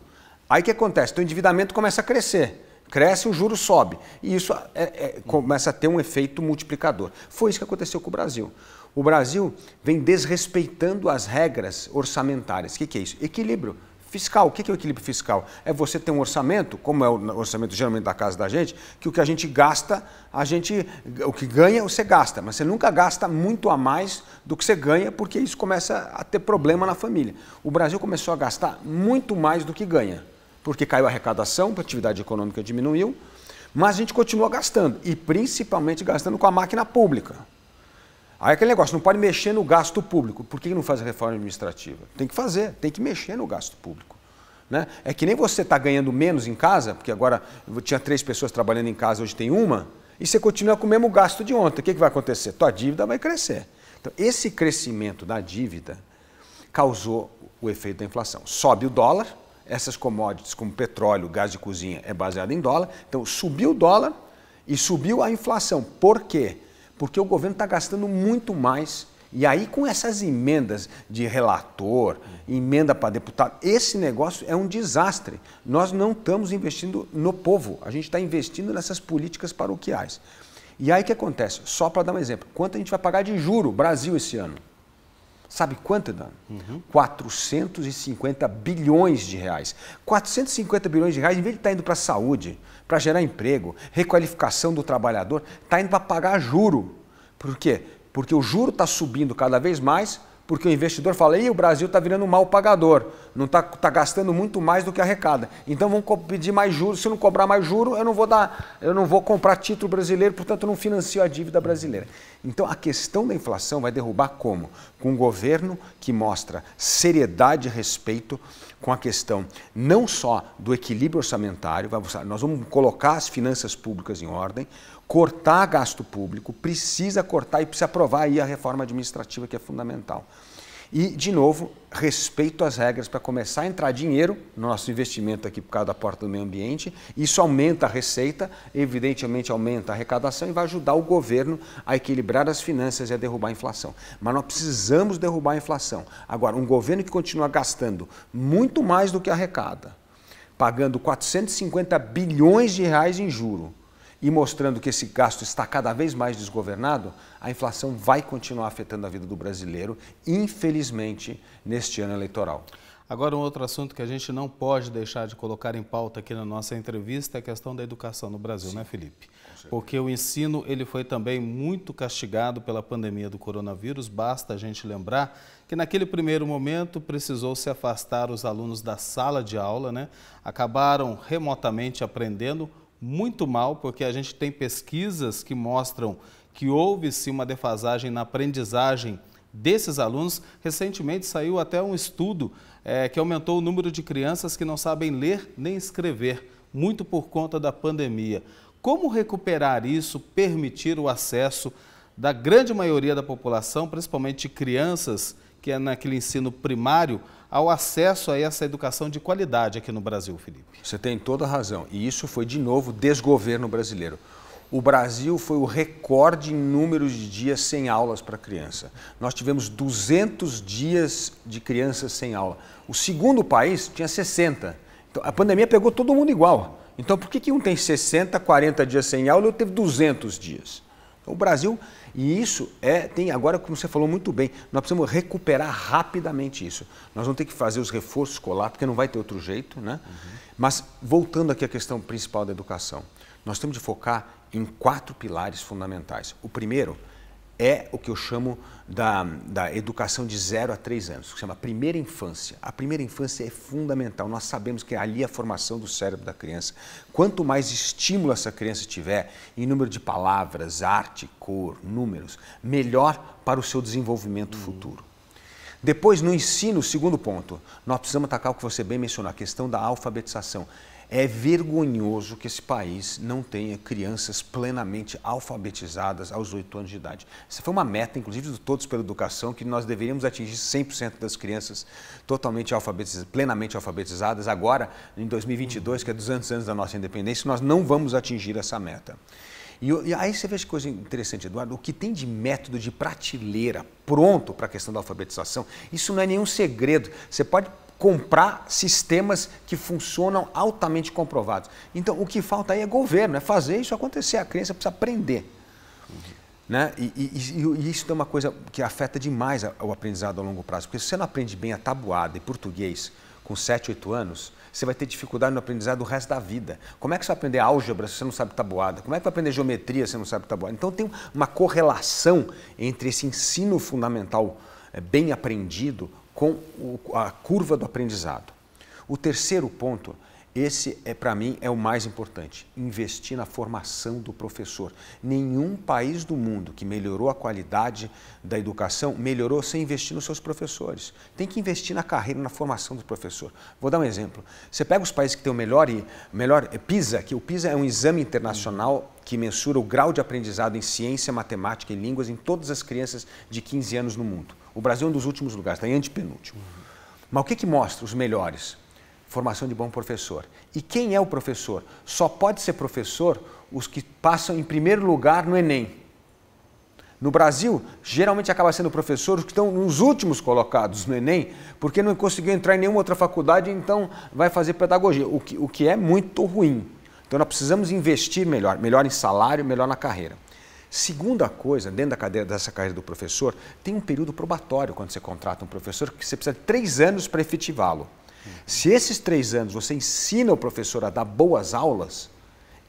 Aí o que acontece? o endividamento começa a crescer. Cresce, o juro sobe. E isso é, é, começa a ter um efeito multiplicador. Foi isso que aconteceu com o Brasil. O Brasil vem desrespeitando as regras orçamentárias. O que, que é isso? Equilíbrio fiscal. O que é o equilíbrio fiscal? É você ter um orçamento, como é o orçamento geralmente da casa da gente, que o que a gente gasta, a gente, o que ganha, você gasta, mas você nunca gasta muito a mais do que você ganha, porque isso começa a ter problema na família. O Brasil começou a gastar muito mais do que ganha, porque caiu a arrecadação, a atividade econômica diminuiu, mas a gente continua gastando, e principalmente gastando com a máquina pública. Aí aquele negócio, não pode mexer no gasto público. Por que não faz a reforma administrativa? Tem que fazer, tem que mexer no gasto público. Né? É que nem você está ganhando menos em casa, porque agora tinha três pessoas trabalhando em casa, hoje tem uma, e você continua com o mesmo gasto de ontem. O que, que vai acontecer? Tua dívida vai crescer. Então, esse crescimento da dívida causou o efeito da inflação. Sobe o dólar, essas commodities como petróleo, gás de cozinha é baseado em dólar, então subiu o dólar e subiu a inflação. Por quê? porque o governo está gastando muito mais. E aí, com essas emendas de relator, emenda para deputado, esse negócio é um desastre. Nós não estamos investindo no povo, a gente está investindo nessas políticas paroquiais. E aí o que acontece? Só para dar um exemplo, quanto a gente vai pagar de juro Brasil esse ano? Sabe quanto, Dan? Uhum. 450 bilhões de reais. 450 bilhões de reais, em vez de estar tá indo para a saúde, para gerar emprego, requalificação do trabalhador, está indo para pagar juro. Por quê? Porque o juro está subindo cada vez mais, porque o investidor fala, e o Brasil está virando um mal pagador, não está tá gastando muito mais do que arrecada. Então vão pedir mais juros, se não cobrar mais juro, eu não vou dar, eu não vou comprar título brasileiro, portanto eu não financio a dívida brasileira. Então a questão da inflação vai derrubar como? Com um governo que mostra seriedade e respeito com a questão não só do equilíbrio orçamentário, nós vamos colocar as finanças públicas em ordem, cortar gasto público, precisa cortar e precisa aprovar aí a reforma administrativa que é fundamental. E, de novo, respeito às regras para começar a entrar dinheiro no nosso investimento aqui por causa da porta do meio ambiente. Isso aumenta a receita, evidentemente aumenta a arrecadação e vai ajudar o governo a equilibrar as finanças e a derrubar a inflação. Mas nós precisamos derrubar a inflação. Agora, um governo que continua gastando muito mais do que arrecada, pagando 450 bilhões de reais em juro e mostrando que esse gasto está cada vez mais desgovernado, a inflação vai continuar afetando a vida do brasileiro, infelizmente, neste ano eleitoral. Agora, um outro assunto que a gente não pode deixar de colocar em pauta aqui na nossa entrevista é a questão da educação no Brasil, né, Sim. né, Felipe? Porque o ensino ele foi também muito castigado pela pandemia do coronavírus. Basta a gente lembrar que naquele primeiro momento precisou se afastar os alunos da sala de aula, né? Acabaram remotamente aprendendo muito mal, porque a gente tem pesquisas que mostram que houve sim uma defasagem na aprendizagem desses alunos. Recentemente saiu até um estudo é, que aumentou o número de crianças que não sabem ler nem escrever, muito por conta da pandemia. Como recuperar isso, permitir o acesso da grande maioria da população, principalmente crianças? que é naquele ensino primário, ao acesso a essa educação de qualidade aqui no Brasil, Felipe. Você tem toda a razão. E isso foi, de novo, desgoverno brasileiro. O Brasil foi o recorde em número de dias sem aulas para criança. Nós tivemos 200 dias de crianças sem aula. O segundo país tinha 60. Então, a pandemia pegou todo mundo igual. Então, por que, que um tem 60, 40 dias sem aula e outro teve 200 dias? Então, o Brasil e isso é, tem agora, como você falou muito bem, nós precisamos recuperar rapidamente isso. Nós vamos ter que fazer os reforços escolar, porque não vai ter outro jeito, né? Uhum. Mas voltando aqui à questão principal da educação, nós temos de focar em quatro pilares fundamentais. O primeiro é o que eu chamo da, da educação de 0 a 3 anos, que chama primeira infância. A primeira infância é fundamental. Nós sabemos que é ali a formação do cérebro da criança. Quanto mais estímulo essa criança tiver em número de palavras, arte, cor, números, melhor para o seu desenvolvimento uhum. futuro. Depois, no ensino, segundo ponto, nós precisamos atacar o que você bem mencionou, a questão da alfabetização. É vergonhoso que esse país não tenha crianças plenamente alfabetizadas aos 8 anos de idade. Essa foi uma meta, inclusive, do Todos pela Educação, que nós deveríamos atingir 100% das crianças totalmente alfabetizadas, plenamente alfabetizadas. Agora, em 2022, que é 200 anos da nossa independência, nós não vamos atingir essa meta. E, e aí você vê que coisa interessante, Eduardo, o que tem de método de prateleira pronto para a questão da alfabetização, isso não é nenhum segredo. Você pode comprar sistemas que funcionam altamente comprovados. Então, o que falta aí é governo, é fazer isso acontecer. A criança precisa aprender. Né? E, e, e, isso é uma coisa que afeta demais o aprendizado a longo prazo, porque se você não aprende bem a tabuada e português com 7, 8 anos, você vai ter dificuldade no aprendizado o resto da vida. Como é que você vai aprender álgebra se você não sabe tabuada? Como é que vai aprender geometria se você não sabe tabuada? Então tem uma correlação entre esse ensino fundamental eh, bem aprendido com a curva do aprendizado. O terceiro ponto esse, é, para mim, é o mais importante: investir na formação do professor. Nenhum país do mundo que melhorou a qualidade da educação melhorou sem investir nos seus professores. Tem que investir na carreira, na formação do professor. Vou dar um exemplo. Você pega os países que têm o melhor, melhor é PISA, que o PISA é um exame internacional que mensura o grau de aprendizado em ciência, matemática e línguas em todas as crianças de 15 anos no mundo. O Brasil é um dos últimos lugares, está em antepenúltimo. Mas o que, que mostra os melhores? formação de bom professor. E quem é o professor? Só pode ser professor os que passam em primeiro lugar no Enem. No Brasil, geralmente acaba sendo professor os que estão nos últimos colocados no Enem, porque não conseguiu entrar em nenhuma outra faculdade, então vai fazer pedagogia, o que, o que é muito ruim. Então nós precisamos investir melhor, melhor em salário, melhor na carreira. Segunda coisa, dentro da cadeira, dessa carreira do professor, tem um período probatório quando você contrata um professor, que você precisa de três anos para efetivá-lo. Se esses três anos você ensina o professor a dar boas aulas,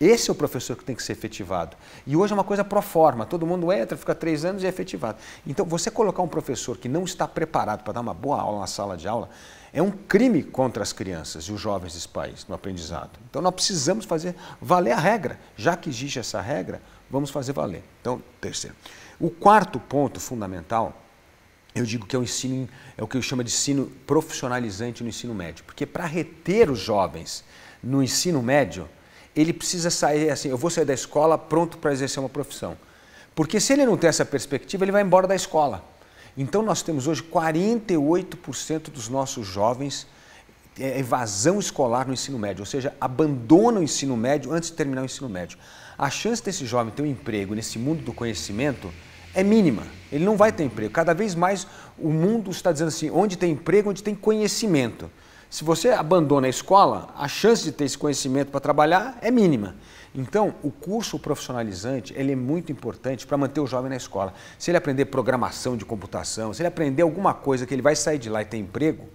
esse é o professor que tem que ser efetivado. E hoje é uma coisa pro forma, todo mundo entra, fica três anos e é efetivado. Então, você colocar um professor que não está preparado para dar uma boa aula na sala de aula é um crime contra as crianças e os jovens desse país no aprendizado. Então, nós precisamos fazer valer a regra. Já que existe essa regra, vamos fazer valer. Então, terceiro. O quarto ponto fundamental eu digo que é, o ensino, é o que eu chamo de ensino profissionalizante no ensino médio, porque para reter os jovens no ensino médio, ele precisa sair assim, eu vou sair da escola pronto para exercer uma profissão. Porque se ele não tem essa perspectiva, ele vai embora da escola. Então nós temos hoje 48% dos nossos jovens é, é, evasão escolar no ensino médio, ou seja, abandona o ensino médio antes de terminar o ensino médio. A chance desse jovem ter um emprego nesse mundo do conhecimento é mínima. Ele não vai ter emprego. Cada vez mais o mundo está dizendo assim: onde tem emprego, onde tem conhecimento. Se você abandona a escola, a chance de ter esse conhecimento para trabalhar é mínima. Então, o curso profissionalizante ele é muito importante para manter o jovem na escola. Se ele aprender programação de computação, se ele aprender alguma coisa que ele vai sair de lá e ter emprego,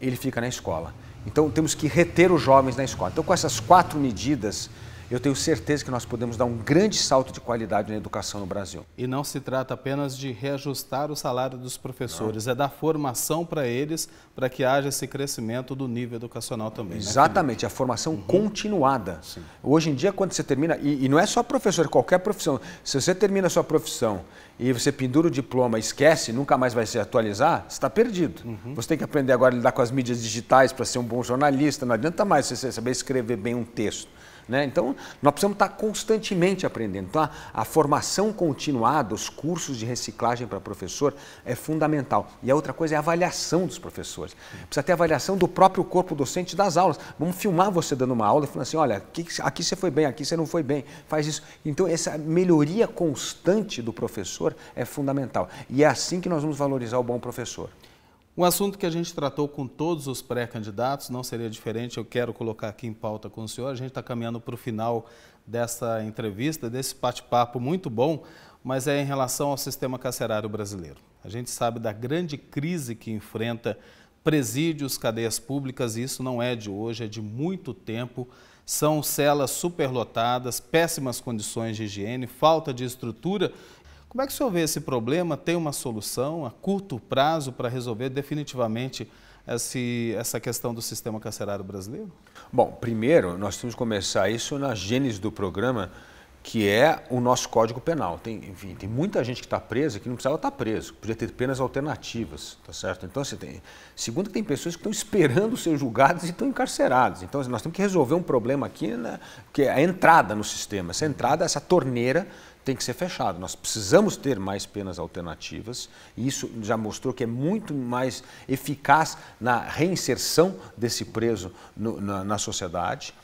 ele fica na escola. Então, temos que reter os jovens na escola. Então, com essas quatro medidas eu tenho certeza que nós podemos dar um grande salto de qualidade na educação no Brasil. E não se trata apenas de reajustar o salário dos professores, não. é dar formação para eles para que haja esse crescimento do nível educacional também. Né, Exatamente, né, a formação uhum. continuada. Sim. Hoje em dia, quando você termina, e, e não é só professor, qualquer profissão, se você termina a sua profissão e você pendura o diploma, esquece, nunca mais vai se atualizar, está perdido. Uhum. Você tem que aprender agora a lidar com as mídias digitais para ser um bom jornalista, não adianta mais você saber escrever bem um texto. Né? Então, nós precisamos estar constantemente aprendendo. Então, a, a formação continuada, os cursos de reciclagem para professor é fundamental. E a outra coisa é a avaliação dos professores. Precisa ter avaliação do próprio corpo docente das aulas. Vamos filmar você dando uma aula e falando assim, olha, aqui, aqui você foi bem, aqui você não foi bem, faz isso. Então, essa melhoria constante do professor é fundamental. E é assim que nós vamos valorizar o bom professor. Um assunto que a gente tratou com todos os pré-candidatos, não seria diferente, eu quero colocar aqui em pauta com o senhor. A gente está caminhando para o final dessa entrevista, desse bate-papo muito bom, mas é em relação ao sistema carcerário brasileiro. A gente sabe da grande crise que enfrenta presídios, cadeias públicas, e isso não é de hoje, é de muito tempo. São celas superlotadas, péssimas condições de higiene, falta de estrutura como é que o senhor vê esse problema? Tem uma solução a curto prazo para resolver definitivamente esse, essa questão do sistema carcerário brasileiro? Bom, primeiro nós temos que começar isso na gênese do programa, que é o nosso Código Penal. Tem, enfim, tem muita gente que está presa que não precisava estar tá preso, podia ter penas alternativas, tá certo? Então, você tem. Segundo, que tem pessoas que estão esperando ser julgadas e estão encarceradas. Então, nós temos que resolver um problema aqui, né, que é a entrada no sistema. Essa entrada, essa torneira tem que ser fechado. Nós precisamos ter mais penas alternativas e isso já mostrou que é muito mais eficaz na reinserção desse preso no, na, na, sociedade.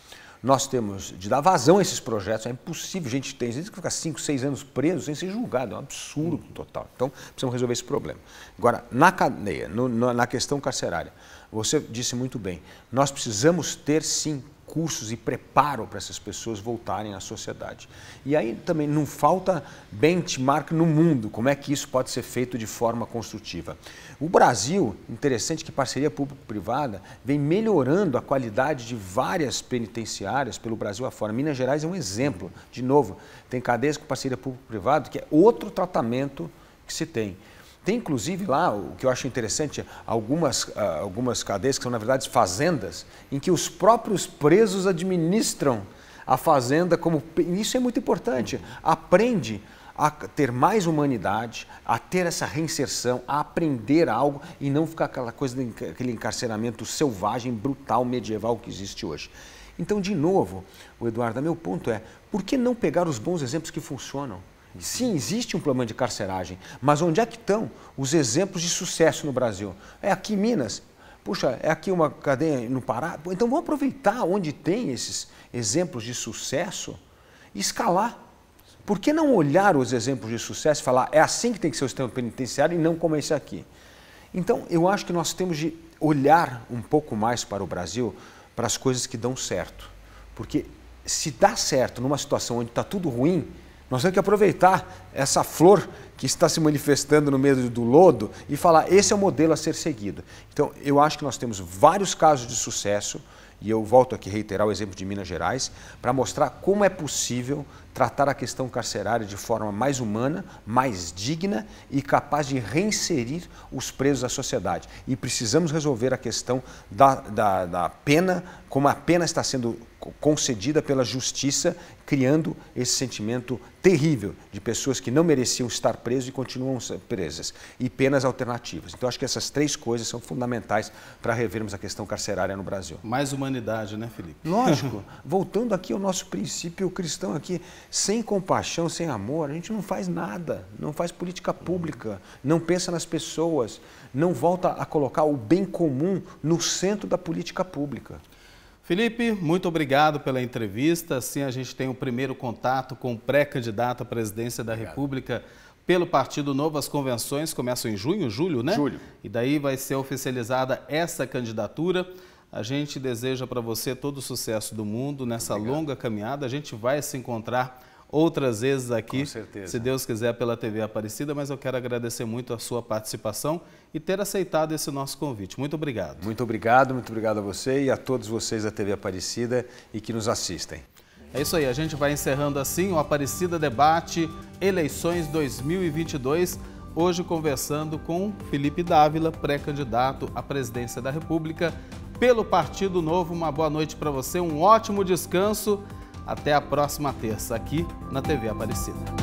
Nós temos de dar vazão a esses projetos, é impossível, gente tem gente que fica 5, 6 anos preso sem ser julgado, é um absurdo total. Então, precisamos resolver esse problema. Agora, na cadeia, no, na questão carcerária, você disse muito bem, nós precisamos ter sim cursos e preparo para essas pessoas voltarem à sociedade. E aí também não falta benchmark no mundo, como é que isso pode ser feito de forma construtiva. O Brasil, interessante que parceria público-privada vem melhorando a qualidade de várias penitenciárias pelo Brasil afora. Minas Gerais é um exemplo, de novo, tem cadeias com parceria público-privada que é outro tratamento que se tem. Tem inclusive lá, o que eu acho interessante, algumas, ah, algumas cadeias que são, na verdade, fazendas, em que os próprios presos administram a fazenda como. Isso é muito importante. Aprende a ter mais humanidade, a ter essa reinserção, a aprender algo e não ficar aquela coisa, aquele encarceramento selvagem, brutal, medieval que existe hoje. Então, de novo, o Eduardo, meu ponto é, por que não pegar os bons exemplos que funcionam? Sim, existe um problema de carceragem, mas onde é que estão os exemplos de sucesso no Brasil? É aqui em Minas, puxa, é aqui uma cadeia no Pará. Então vamos aproveitar onde tem esses exemplos de sucesso e escalar. Por que não olhar os exemplos de sucesso e falar é assim que tem que ser o sistema penitenciário e não como esse aqui? Então eu acho que nós temos de olhar um pouco mais para o Brasil, para as coisas que dão certo. Porque se dá certo numa situação onde está tudo ruim, nós temos que aproveitar essa flor que está se manifestando no meio do lodo e falar: esse é o modelo a ser seguido. Então, eu acho que nós temos vários casos de sucesso, e eu volto aqui a reiterar o exemplo de Minas Gerais, para mostrar como é possível tratar a questão carcerária de forma mais humana, mais digna e capaz de reinserir os presos à sociedade. E precisamos resolver a questão da, da, da pena, como a pena está sendo concedida pela justiça, criando esse sentimento terrível de pessoas que não mereciam estar presas e continuam presas, e penas alternativas. Então, acho que essas três coisas são fundamentais para revermos a questão carcerária no Brasil. Mais humanidade, né, Felipe? Lógico. Voltando aqui ao nosso princípio cristão aqui, sem compaixão, sem amor, a gente não faz nada, não faz política pública, não pensa nas pessoas, não volta a colocar o bem comum no centro da política pública. Felipe, muito obrigado pela entrevista. Assim a gente tem o um primeiro contato com o pré-candidato à presidência da obrigado. República pelo Partido Novo. As convenções começam em junho, julho, né? Julho. E daí vai ser oficializada essa candidatura. A gente deseja para você todo o sucesso do mundo nessa obrigado. longa caminhada. A gente vai se encontrar outras vezes aqui, se Deus quiser, pela TV Aparecida, mas eu quero agradecer muito a sua participação e ter aceitado esse nosso convite. Muito obrigado. Muito obrigado, muito obrigado a você e a todos vocês da TV Aparecida e que nos assistem. É isso aí, a gente vai encerrando assim o Aparecida Debate Eleições 2022. Hoje conversando com Felipe Dávila, pré-candidato à presidência da República pelo Partido Novo. Uma boa noite para você, um ótimo descanso. Até a próxima terça aqui na TV Aparecida.